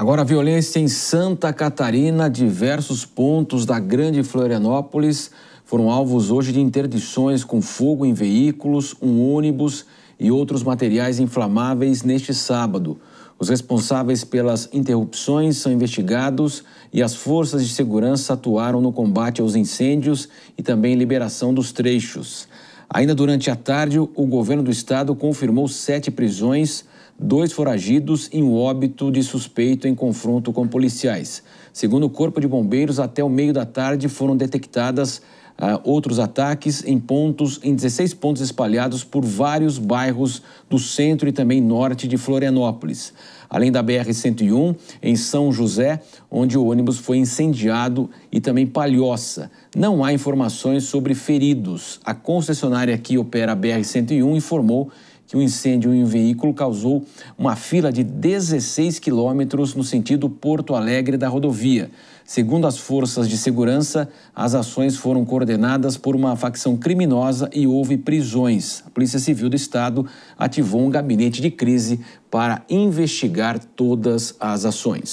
Agora, violência em Santa Catarina. Diversos pontos da Grande Florianópolis foram alvos hoje de interdições com fogo em veículos, um ônibus e outros materiais inflamáveis neste sábado. Os responsáveis pelas interrupções são investigados e as forças de segurança atuaram no combate aos incêndios e também liberação dos trechos. Ainda durante a tarde, o governo do estado confirmou sete prisões, dois foragidos e um óbito de suspeito em confronto com policiais. Segundo o Corpo de Bombeiros, até o meio da tarde foram detectadas uh, outros ataques em pontos, em 16 pontos espalhados por vários bairros do centro e também norte de Florianópolis. Além da BR-101, em São José, onde o ônibus foi incendiado, e também Palhoça. Não há informações sobre feridos. A concessionária que opera a BR-101 informou que o um incêndio em um veículo causou uma fila de 16 quilômetros no sentido Porto Alegre da rodovia. Segundo as forças de segurança, as ações foram coordenadas por uma facção criminosa e houve prisões. A Polícia Civil do Estado ativou um gabinete de crise para investigar todas as ações.